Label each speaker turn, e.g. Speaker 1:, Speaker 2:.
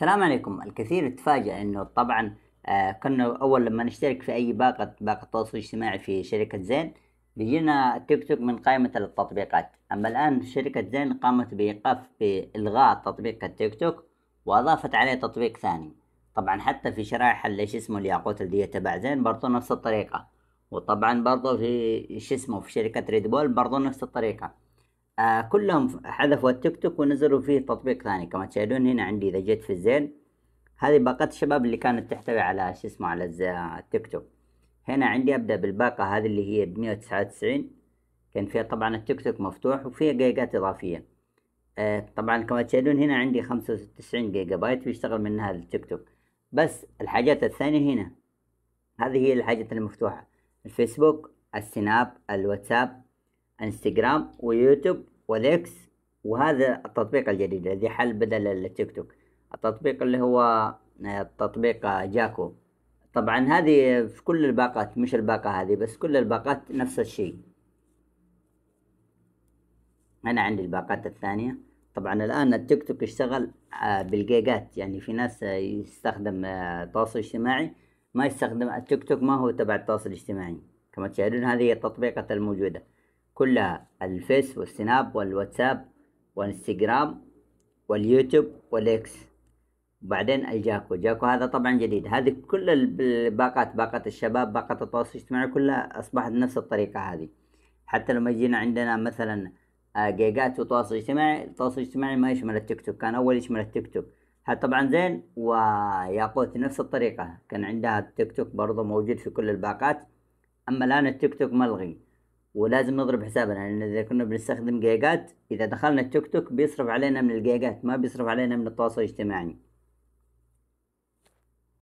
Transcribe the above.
Speaker 1: السلام عليكم
Speaker 2: الكثير تفاجأ انه طبعا آه كنا اول لما نشترك في اي باقة باقة تواصل اجتماعي في شركة زين بيجينا تيك توك من قائمة التطبيقات اما الان شركة زين قامت بايقاف بالغاء تطبيق التيك توك واضافت عليه تطبيق ثاني طبعا حتى في شرائح اللي اسمه الياقوت اللي هي تبع زين برضه نفس الطريقة وطبعا برضه في شو اسمه في شركة ريد بول برضه نفس الطريقة آه كلهم حذفوا التيك توك ونزلوا فيه تطبيق ثاني كما تشاهدون هنا عندي اذا جيت في الزين هذه باقات الشباب اللي كانت تحتوي على شو اسمه على التيك توك هنا عندي ابدا بالباقة هذه اللي هي ب 199 كان فيها طبعا التيك توك مفتوح وفيها جيجات اضافية آه طبعا كما تشاهدون هنا عندي 95 جيجا بايت ويشتغل منها التيك توك بس الحاجات الثانية هنا هذه هي الحاجات المفتوحة الفيسبوك السناب الواتساب انستغرام ويوتيوب والاكس وهذا التطبيق الجديد الذي حل بدل التيك توك التطبيق اللي هو آه، تطبيق آه، جاكو طبعا هذه في كل الباقات مش الباقة هذه بس كل الباقات نفس الشيء أنا عندي الباقات الثانية طبعا الآن التيك توك يشتغل آه، بالجيجات يعني في ناس يستخدم تواصل اجتماعي ما يستخدم التيك توك ما هو تبع التواصل الاجتماعي كما تشاهدون هذه التطبيقات الموجودة كلها الفيس والسناب والواتساب والانستجرام واليوتيوب والاكس وبعدين الجاكو جاكو هذا طبعا جديد هذه كل الباقات باقة الشباب باقة التواصل الاجتماعي كلها أصبحت نفس الطريقة هذه حتى لما جينا عندنا مثلا آه، جيجات وتواصل اجتماعي التواصل الاجتماعي ما يشمل التيك توك كان أول يشمل التيك توك هذا طبعا زين وياقوت نفس الطريقة كان عندها التيك توك برضه موجود في كل الباقات أما الآن التيك توك ملغي ولازم نضرب حسابنا لان اذا كنا بنستخدم جيجات اذا دخلنا التيك توك بيصرف علينا من الجيجات ما بيصرف علينا من التواصل الاجتماعي